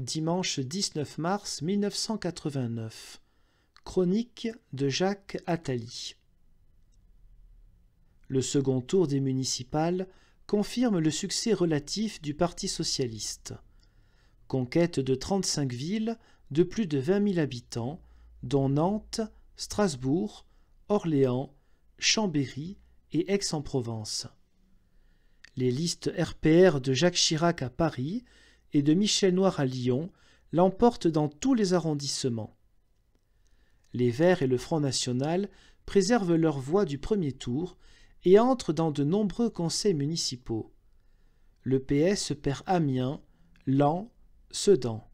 dimanche 19 mars 1989. Chronique de Jacques Attali. Le second tour des municipales confirme le succès relatif du Parti socialiste. Conquête de 35 villes de plus de 20 000 habitants, dont Nantes, Strasbourg, Orléans, Chambéry et Aix-en-Provence. Les listes RPR de Jacques Chirac à Paris et de Michel Noir à Lyon l'emporte dans tous les arrondissements. Les Verts et le Front National préservent leur voix du premier tour et entrent dans de nombreux conseils municipaux. Le PS perd Amiens, Lens, Sedan.